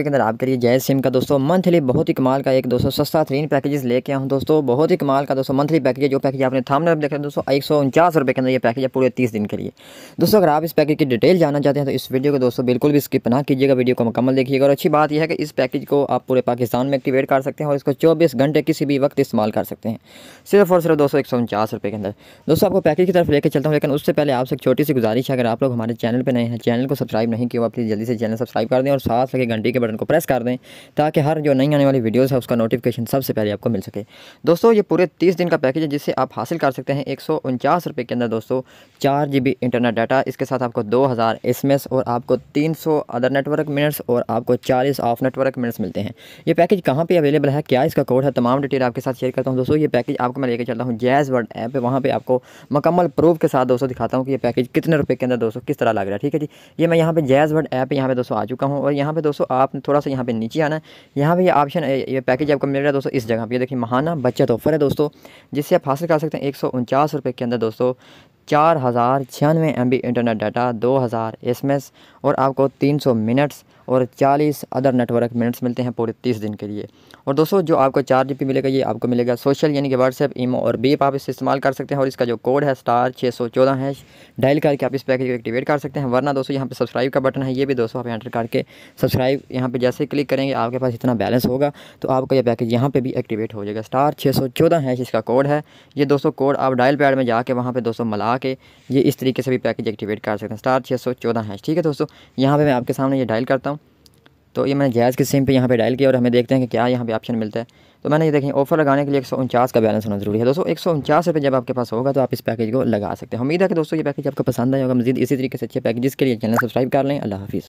के अंदर आप करिए जय सिम का दोस्तों मंथली बहुत ही कमाल का एक दोस्तों सस्ता थ्रीन पैकेजेस लेके आया हूँ दोस्तों बहुत ही कमाल का दोस्तों मंथली पैकेज जो पैकेज आपने थामने देखा दोस्तों एक सौ उनचास रुपये के अंदर ये पैकेज है पूरे तीस दिन के लिए दोस्तों अगर आप इस पैकेज की डिटेल जानना चाहते हैं तो इस वीडियो को दोस्तों बिल्कुल भी स्किप ना कीजिएगा वीडियो को मुकम्मल देखिएगा और अच्छी बात यह है कि इस पैकेज को आप पूरे पाकिस्तान में एक्टिवेट कर सकते हैं और इसको चौबीस घंटे किसी भी वक्त इस्तेमाल कर सकते हैं सिर्फ और सिर्फ दो एक सौ उनचास रुपये के अंदर दोस्तों आपको पैकेज की तरफ लेकर चलता हूँ लेकिन उससे पहले आपसे एक छोटी सी गुजारिश है अगर आप लोग हमारे चैनल पर नए हैं चैनल को सब्सक्राइब नहीं किया प्लीज़ जल्दी से चैनल सब्सक्राइब कर दें और साथ लगे घंटे के बटन को प्रेस कर दें ताकि हर जो नई आने वाली वीडियोज़ है उसका नोटिफिकेशन सबसे पहले आपको मिल सके दोस्तों ये पूरे तीस दिन का पैकेज है जिसे आप हासिल कर सकते हैं एक रुपए के अंदर दोस्तों चार जी इंटरनेट डाटा इसके साथ आपको दो हज़ार और आपको तीन अदर नेटवर्क मिनट्स और आपको चालीस ऑफ नेटवर्क मिनट्स मिलते हैं ये पैकेज कहाँ पर अवेलेबल है क्या इसका कोड है तमाम डिटेल आपके साथ शेयर करता हूँ दोस्तों ये पैकेज आपको मैं लेकर चलता हूँ जैज़ वर्ड ऐप है वहाँ पर आपको मकमल प्रूफ के साथ दोस्तों दिखाता हूँ कि ये पैकेज कितने रुपये के अंदर दोस्तों किस तरह लग रहा है ठीक है जी ये मैं यहाँ पे जैज़ वर्ड ऐप यहाँ पे दोस्तों आ चुका हूँ और यहाँ पे दोस्तों आप आपने थोड़ा सा यहाँ पे नीचे आना है यहाँ पे ये ऑप्शन ये पैकेज आपको मिल रहा है दोस्तों इस जगह पे देखिए महाना बचत ऑफर है दोस्तों जिससे आप हासिल कर सकते हैं एक सौ उनचास के अंदर दोस्तों चार हज़ार छियानवे एम बी इंटरनेट डाटा दो हज़ार एस एम एस और आपको तीन सौ मिनट्स और 40 अदर नेटवर्क मिनट्स मिलते हैं पूरे 30 दिन के लिए और दोस्तों जो आपको चार जी मिलेगा ये आपको मिलेगा सोशल यानी कि व्हाट्सएप ईमो और बीप आप इसे इस्तेमाल कर सकते हैं और इसका जो कोड है स्टार छः सौ चौदह है डायल करके आप इस पैकेज को एक्टिवेट कर सकते हैं वरना दोस्तों यहाँ पर सब्सक्राइब का बटन है ये भी दोस्तों आप एंटर करके सब्सक्राइब यहाँ पर जैसे क्लिक करेंगे आपके पास इतना बैलेंस होगा तो आपका यह पैकेज यहाँ पर भी एक्टिवेट हो जाएगा स्टार छः सौ चौदह है इसका कोड है ये दोस्तों कोड आप डायल पैड में जाकर वहाँ पर दोस्तों मिला के ये इस तरीके से भी पैकेज एक्टिवेट कर सकते हैं स्टार छः सौ चौदह है ठीक है दोस्तों यहाँ पर मैं आपके सामने ये डायल करता हूँ तो ये मैंने गैस के सिम पे यहाँ पे डायल किया और हमें देखते हैं कि क्या यहाँ पे ऑप्शन मिलता है तो मैंने ये देखें ऑफर लगाने के लिए एक का बैलेंस होना ज़रूरी है दोस्तों एक सौ जब आपके पास होगा तो आप इस पैकेज को लगा सकते हैं उम्मीद है कि दोस्तों ये पैकेज आपको पसंद आएगा मजीद इसी तरीके से अच्छे पैकेज के लिए चैनल सब्सक्राइब कर लें अल्लाह हाफ़